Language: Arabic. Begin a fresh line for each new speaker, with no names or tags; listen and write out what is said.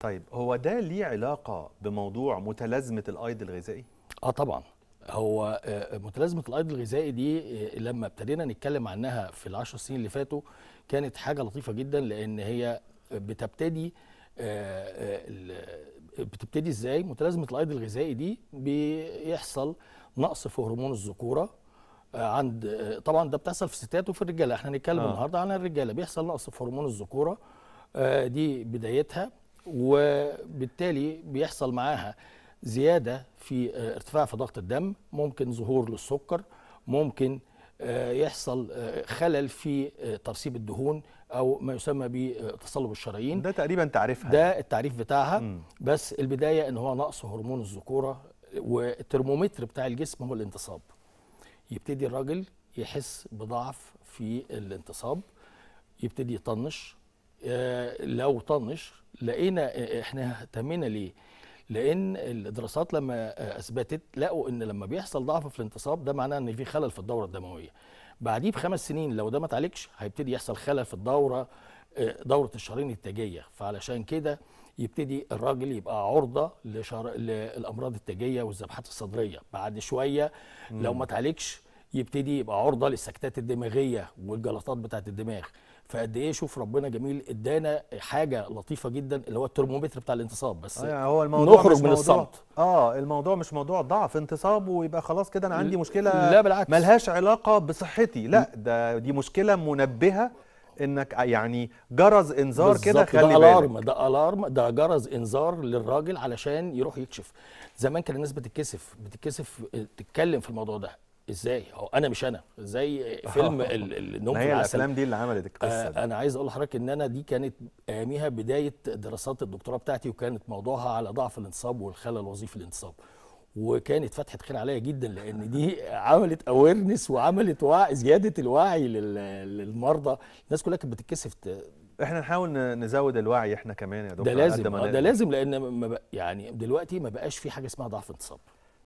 طيب هو ده ليه علاقه بموضوع متلازمه الايض الغذائي؟ اه طبعا هو آه، متلازمه الايض الغذائي دي آه، لما ابتدينا نتكلم عنها في العشر سنين اللي فاتوا كانت حاجه لطيفه جدا لان هي بتبتدي آه، بتبتدي ازاي؟ متلازمه الايض الغذائي دي بيحصل نقص في هرمون الذكوره عند طبعا ده بتحصل في الستات وفي الرجاله احنا هنتكلم آه. النهارده عن الرجاله بيحصل نقص في هرمون الذكوره دي بدايتها وبالتالي بيحصل معاها زياده في آه، ارتفاع في ضغط الدم ممكن ظهور للسكر ممكن آه، يحصل آه، خلل في ترسيب الدهون او ما يسمى بتصلب الشرايين ده تقريبا تعريفها ده التعريف بتاعها م. بس البدايه ان هو نقص هرمون الذكوره والترمومتر بتاع الجسم هو الانتصاب يبتدي الراجل يحس بضعف في الانتصاب يبتدي يطنش آه، لو طنش لقينا آه، آه، احنا اهتمينا ليه لان الدراسات لما اثبتت لقوا ان لما بيحصل ضعف في الانتصاب ده معناه ان في خلل في الدوره الدمويه بعديه بخمس سنين لو ده ما اتعالجش هيبتدي يحصل خلل في الدوره دوره الشرايين التاجيه فعلشان كده يبتدي الراجل يبقى عرضه لشر... للامراض التاجيه والذبحات الصدريه بعد شويه لو ما اتعالجش يبتدي يبقى عرضه للسكتات الدماغيه والجلطات بتاعه الدماغ فقد ايه شوف ربنا جميل ادانا حاجه لطيفه جدا اللي هو الترمومتر
بتاع الانتصاب بس آه، يعني هو الموضوع نخرج من الصمت اه الموضوع مش موضوع ضعف انتصاب ويبقى خلاص كده انا عندي مشكله لا بالعكس ملهاش علاقه بصحتي لا ده دي مشكله منبهه انك آه، يعني جرس انذار كده خلي بالك ده الارم ده الارم ده جرس
انذار للراجل علشان يروح يكشف زمان كان الناس بتتكسف بتتكسف آه، تتكلم في الموضوع ده ازاي هو انا مش انا زي أه. فيلم النوم في العسل هي الافلام دي اللي عملت القصه دي. آه، انا عايز اقول لحضرتك ان انا دي كانت اياميها بدايه دراسات الدكتوراه بتاعتي وكانت موضوعها على ضعف الانتصاب والخلل الوظيفي الانتصاب وكانت فتحت خير عليا جدا لان دي عملت اويرنس وعملت وعي زياده الوعي للمرضى الناس كلها كانت بتتكسف احنا نحاول نزود الوعي احنا كمان يا دكتور ده لازم آه، ده لازم لان ما يعني دلوقتي ما بقاش في حاجه اسمها ضعف انتصاب